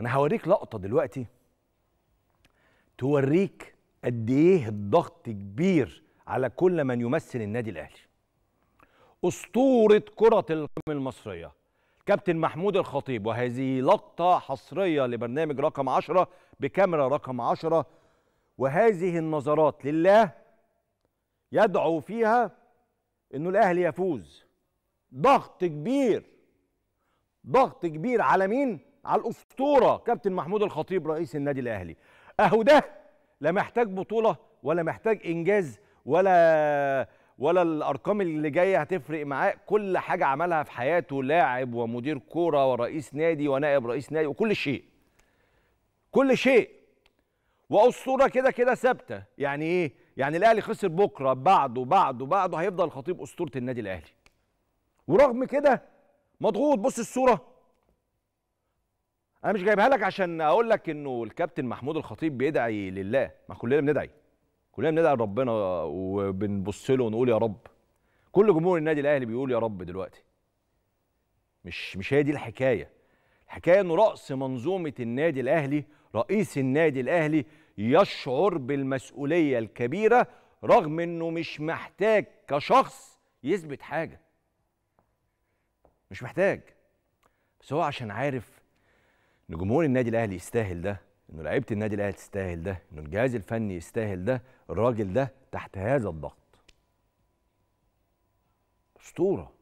انا هوريك لقطه دلوقتي توريك قد ايه الضغط كبير على كل من يمثل النادي الاهلي اسطوره كره القدم المصريه كابتن محمود الخطيب وهذه لقطه حصريه لبرنامج رقم 10 بكاميرا رقم 10 وهذه النظرات لله يدعو فيها انه الاهلي يفوز ضغط كبير ضغط كبير على مين على الاسطوره كابتن محمود الخطيب رئيس النادي الاهلي اهو ده لا محتاج بطوله ولا محتاج انجاز ولا ولا الارقام اللي جايه هتفرق معاه كل حاجه عملها في حياته لاعب ومدير كوره ورئيس نادي ونائب رئيس نادي وكل شيء كل شيء واسطوره كده كده ثابته يعني ايه يعني الاهلي خسر بكره بعده بعده بعده هيفضل خطيب اسطوره النادي الاهلي ورغم كده مضغوط بص الصوره انا مش جايبها لك عشان اقول لك انه الكابتن محمود الخطيب بيدعي لله ما كلنا بندعي كلنا بندعي لربنا وبنبص له ونقول يا رب كل جمهور النادي الاهلي بيقول يا رب دلوقتي مش مش هي دي الحكايه الحكايه انه راس منظومه النادي الاهلي رئيس النادي الاهلي يشعر بالمسؤوليه الكبيره رغم انه مش محتاج كشخص يثبت حاجه مش محتاج بس هو عشان عارف ان جمهور النادي الاهلي يستاهل ده انه لعيبه النادي الاهلي تستاهل ده انه الجهاز الفني يستاهل ده الراجل ده تحت هذا الضغط اسطوره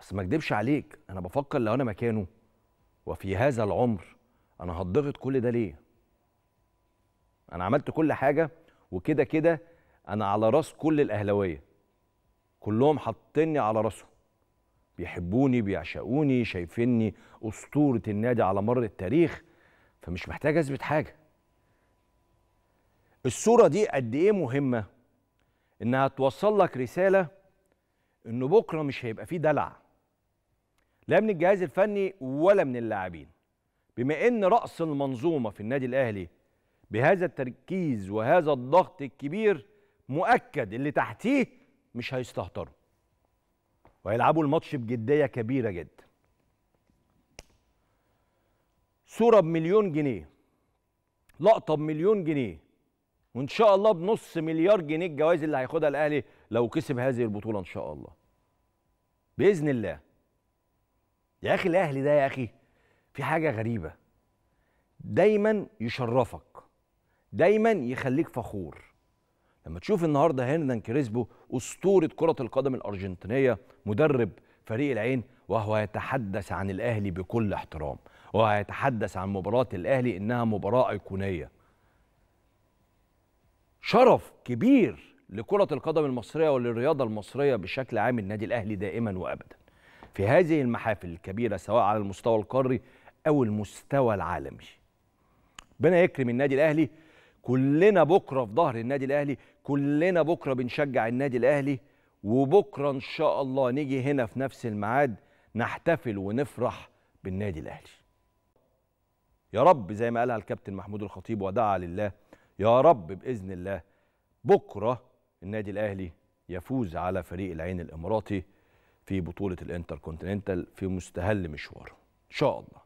بس ما اكدبش عليك انا بفكر لو انا مكانه وفي هذا العمر انا هتضغط كل ده ليه انا عملت كل حاجه وكده كده انا على راس كل الاهلاويه كلهم حاطيني على راسهم بيحبوني بيعشقوني شايفيني اسطوره النادي على مر التاريخ فمش محتاج اثبت حاجه الصوره دي قد ايه مهمه انها توصل لك رساله ان بكره مش هيبقى فيه دلع لا من الجهاز الفني ولا من اللاعبين بما ان راس المنظومه في النادي الاهلي بهذا التركيز وهذا الضغط الكبير مؤكد اللي تحتيه مش هيستهتروا وهيلعبوا الماتش بجديه كبيره جدا صوره بمليون جنيه لقطه بمليون جنيه وان شاء الله بنص مليار جنيه الجوائز اللي هياخدها الاهلي لو كسب هذه البطوله ان شاء الله باذن الله يا اخي الاهلي ده يا اخي في حاجه غريبه دايما يشرفك دايما يخليك فخور لما تشوف النهارده هيرنان كريسبو اسطوره كره القدم الارجنتينيه مدرب فريق العين وهو يتحدث عن الاهلي بكل احترام وهو يتحدث عن مباراه الاهلي انها مباراه ايقونيه شرف كبير لكره القدم المصريه وللرياضه المصريه بشكل عام النادي الاهلي دائما وابدا في هذه المحافل الكبيره سواء على المستوى القاري او المستوى العالمي ربنا يكرم النادي الاهلي كلنا بكره في ظهر النادي الاهلي كلنا بكره بنشجع النادي الاهلي وبكره ان شاء الله نيجي هنا في نفس الميعاد نحتفل ونفرح بالنادي الاهلي يا رب زي ما قالها الكابتن محمود الخطيب ودعا لله يا رب باذن الله بكره النادي الاهلي يفوز على فريق العين الاماراتي في بطوله الانتر كونتيننتال في مستهل مشواره ان شاء الله